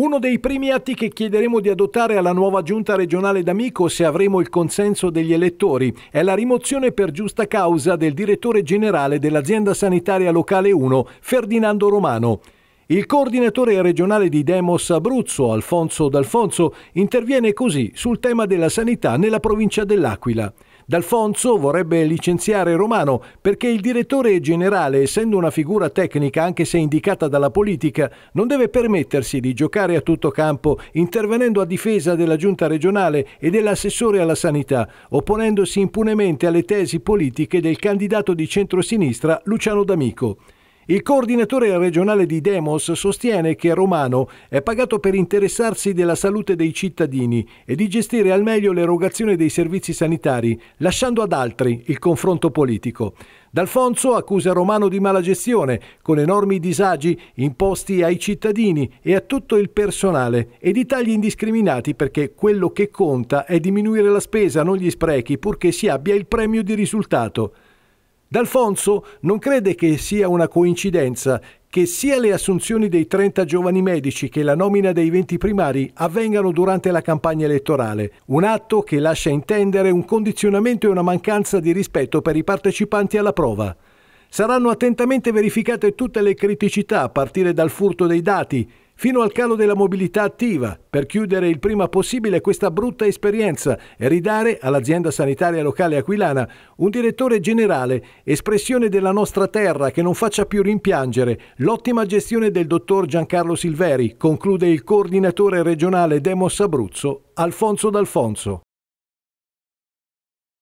Uno dei primi atti che chiederemo di adottare alla nuova giunta regionale d'Amico, se avremo il consenso degli elettori, è la rimozione per giusta causa del direttore generale dell'azienda sanitaria locale 1, Ferdinando Romano. Il coordinatore regionale di Demos Abruzzo, Alfonso D'Alfonso, interviene così sul tema della sanità nella provincia dell'Aquila. D'Alfonso vorrebbe licenziare Romano perché il direttore generale, essendo una figura tecnica anche se indicata dalla politica, non deve permettersi di giocare a tutto campo intervenendo a difesa della giunta regionale e dell'assessore alla sanità, opponendosi impunemente alle tesi politiche del candidato di centrosinistra Luciano D'Amico. Il coordinatore regionale di Demos sostiene che Romano è pagato per interessarsi della salute dei cittadini e di gestire al meglio l'erogazione dei servizi sanitari, lasciando ad altri il confronto politico. D'Alfonso accusa Romano di mala gestione, con enormi disagi imposti ai cittadini e a tutto il personale e di tagli indiscriminati perché quello che conta è diminuire la spesa, non gli sprechi, purché si abbia il premio di risultato. D'Alfonso non crede che sia una coincidenza che sia le assunzioni dei 30 giovani medici che la nomina dei 20 primari avvengano durante la campagna elettorale, un atto che lascia intendere un condizionamento e una mancanza di rispetto per i partecipanti alla prova. Saranno attentamente verificate tutte le criticità a partire dal furto dei dati fino al calo della mobilità attiva per chiudere il prima possibile questa brutta esperienza e ridare all'azienda sanitaria locale aquilana un direttore generale, espressione della nostra terra che non faccia più rimpiangere l'ottima gestione del dottor Giancarlo Silveri, conclude il coordinatore regionale Demos Abruzzo, Alfonso D'Alfonso.